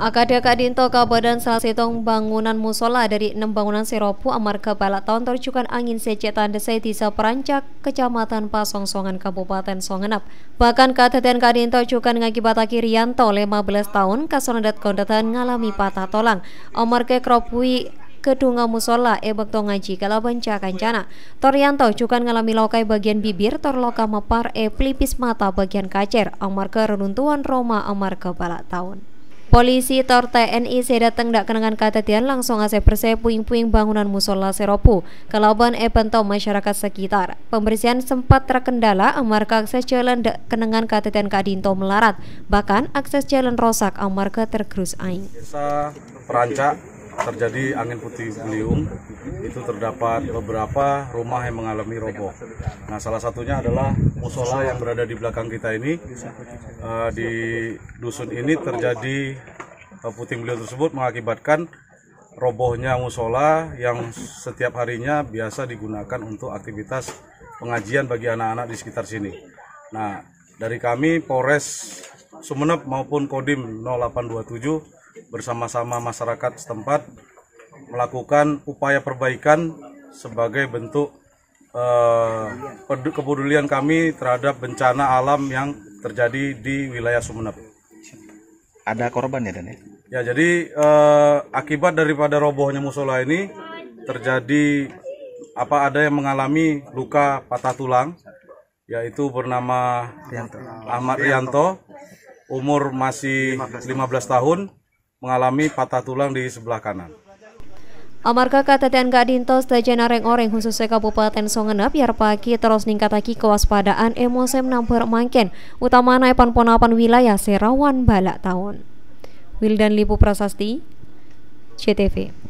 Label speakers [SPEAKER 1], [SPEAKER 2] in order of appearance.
[SPEAKER 1] Akadia Kadinto kabupaten salah bangunan musola dari enam bangunan siropu amarga balak tahun terjukan angin secetan desai desa Perancak, Kecamatan Pasong Songan Kabupaten Songenap. Bahkan Kadaden Kadinto juga ngakibataki Rianto 15 tahun kasonadat kondetan ngalami patah tolang. Amarga kropui kedunga musola ebekto ngaji kencana kancana. Torianto juga ngalami lokai bagian bibir torloka mepar e eh, pelipis mata bagian kacer amarga renuntuan Roma amarga balak tahun. Polisi tor TNI saya datang tidak kenangan katetian langsung aset bersih puing-puing bangunan musola seropu kalaban e pentau masyarakat sekitar. Pembersihan sempat terkendala amarga akses jalan tidak kenangan katetian Kadinto melarat, bahkan akses jalan rosak amarga tergerus aing.
[SPEAKER 2] Desa terjadi angin putih beliung itu terdapat beberapa rumah yang mengalami roboh. Nah salah satunya adalah musola yang berada di belakang kita ini uh, di dusun ini terjadi uh, puting beliung tersebut mengakibatkan robohnya musola yang setiap harinya biasa digunakan untuk aktivitas pengajian bagi anak-anak di sekitar sini. Nah dari kami Polres Sumeneb maupun Kodim 0827 bersama-sama masyarakat setempat melakukan upaya perbaikan sebagai bentuk uh, kepedulian kami terhadap bencana alam yang terjadi di wilayah Sumeneb. Ada korban ya Dan ya? ya jadi uh, akibat daripada robohnya musola ini terjadi apa ada yang mengalami luka patah tulang yaitu bernama Rianto. Ahmad Rianto umur masih 15 tahun mengalami patah tulang di sebelah kanan.
[SPEAKER 1] Amarga KTTN Dintos Tajana Reng-Oreng khususnya Kabupaten Songenap Yar pagi terus lagi kewaspadaan emosi menampur mangken utamana epan-ponapan wilayah Serawan Balak Tahun. Wildan Lipu Prasasti, CTV.